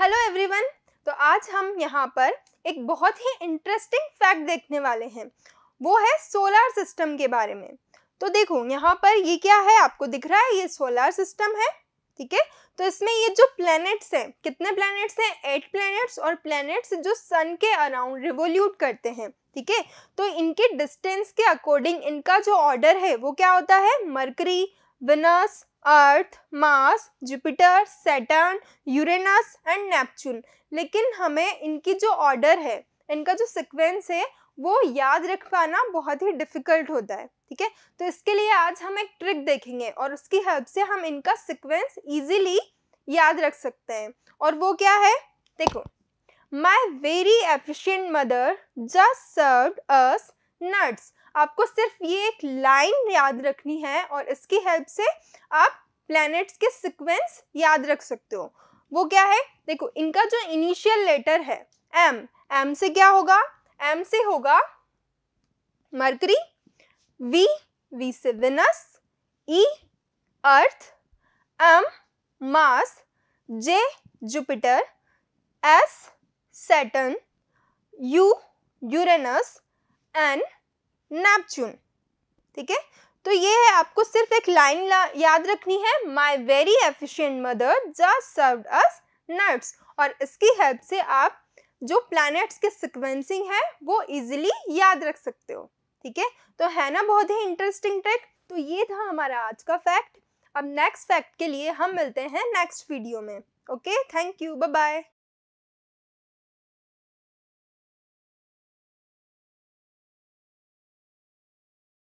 hello everyone तो आज हम यहाँ पर एक बहुत ही इंटरेस्टिंग फैक्ट देखने वाले हैं वो है सोलार सिस्टम के बारे में तो देखो यहाँ पर ये क्या है आपको दिख रहा है ये सोलार सिस्टम है ठीक है तो इसमें ये जो प्लैनेट्स हैं कितने प्लैनेट्स हैं एट प्लैनेट्स और प्लैनेट्स जो सन के अराउंड रिवोल्यूट करते हैं ठीक है तो इनके डिस्टेंस के अकॉर्डिंग इनका जो ऑर्डर है वो क्या होता है Mercury Venus Earth Mars Jupiter Saturn Uranus and Neptune लेकिन हमें इनकी जो ऑर्डर है इनका जो सिक्वेंस है वो याद रख पाना बहुत ही डिफ़िकल्ट होता है ठीक है तो इसके लिए आज हम एक ट्रिक देखेंगे और उसकी हेल्प से हम इनका सिक्वेंस ईजिली याद रख सकते हैं और वो क्या है देखो my very efficient mother just serve us nuts आपको सिर्फ ये एक लाइन याद रखनी है और इसकी हेल्प से आप प्लैनेट्स के सिक्वेंस याद रख सकते हो वो क्या है देखो इनका जो इनिशियल लेटर है एम एम से क्या होगा एम से होगा मरकरी वी वी से Venus E Earth M Mars J Jupiter S Saturn U Uranus N Neptune ठीक है तो ये है आपको सिर्फ एक लाइन याद रखनी है my very efficient mother just serve us nuts और इसकी हेल्प से आप जो प्लैनेट्स के सिक्वेंसिंग है वो इजिली याद रख सकते हो ठीक है तो है ना बहुत ही इंटरेस्टिंग ट्रिक तो ये था हमारा आज का फैक्ट अब नेक्स्ट फैक्ट के लिए हम मिलते हैं नेक्स्ट वीडियो में ओके थैंक यू बाय